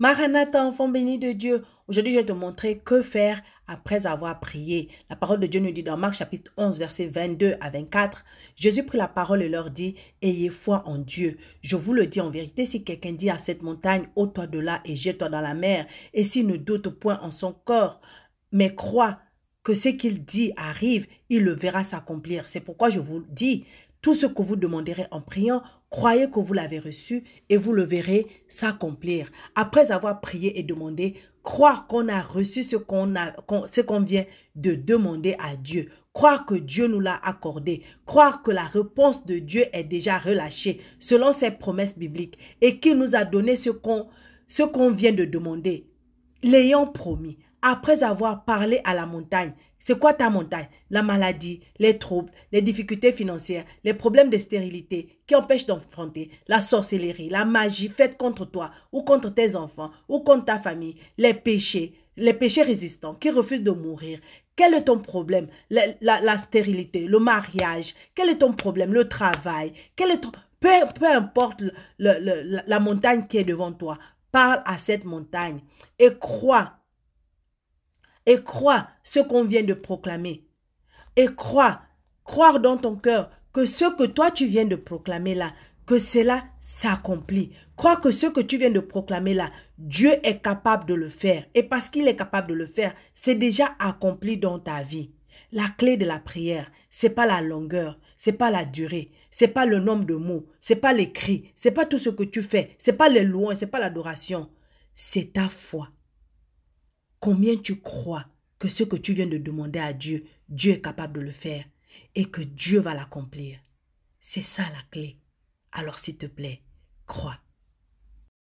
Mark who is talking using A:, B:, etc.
A: Maranatha, enfant béni de Dieu, aujourd'hui je vais te montrer que faire après avoir prié. La parole de Dieu nous dit dans Marc chapitre 11, versets 22 à 24, Jésus prit la parole et leur dit, Ayez foi en Dieu. Je vous le dis en vérité, si quelqu'un dit à cette montagne, ôte-toi de là et jette-toi dans la mer, et s'il ne doute point en son corps, mais croit que ce qu'il dit arrive, il le verra s'accomplir. C'est pourquoi je vous dis, tout ce que vous demanderez en priant, croyez que vous l'avez reçu et vous le verrez s'accomplir. Après avoir prié et demandé, croire qu'on a reçu ce qu'on qu'on vient de demander à Dieu. Croire que Dieu nous l'a accordé. Croire que la réponse de Dieu est déjà relâchée selon ses promesses bibliques et qu'il nous a donné ce qu'on vient de demander. L'ayant promis après avoir parlé à la montagne, c'est quoi ta montagne La maladie, les troubles, les difficultés financières, les problèmes de stérilité qui empêchent d'enfronter, la sorcellerie, la magie faite contre toi ou contre tes enfants ou contre ta famille, les péchés, les péchés résistants qui refusent de mourir. Quel est ton problème la, stérilité, le mariage, quel est ton problème Le travail, quel est ton... Peu, peu importe la montagne qui est devant toi, parle à cette montagne et crois et crois ce qu'on vient de proclamer. Et crois, croire dans ton cœur que ce que toi tu viens de proclamer là, que cela s'accomplit. Crois que ce que tu viens de proclamer là, Dieu est capable de le faire. Et parce qu'il est capable de le faire, c'est déjà accompli dans ta vie. La clé de la prière, c'est pas la longueur, c'est pas la durée, c'est pas le nombre de mots, c'est pas les cris, c'est pas tout ce que tu fais, c'est pas les louanges, c'est pas l'adoration. C'est ta foi combien tu crois que ce que tu viens de demander à Dieu, Dieu est capable de le faire et que Dieu va l'accomplir. C'est ça la clé. Alors s'il te plaît, crois.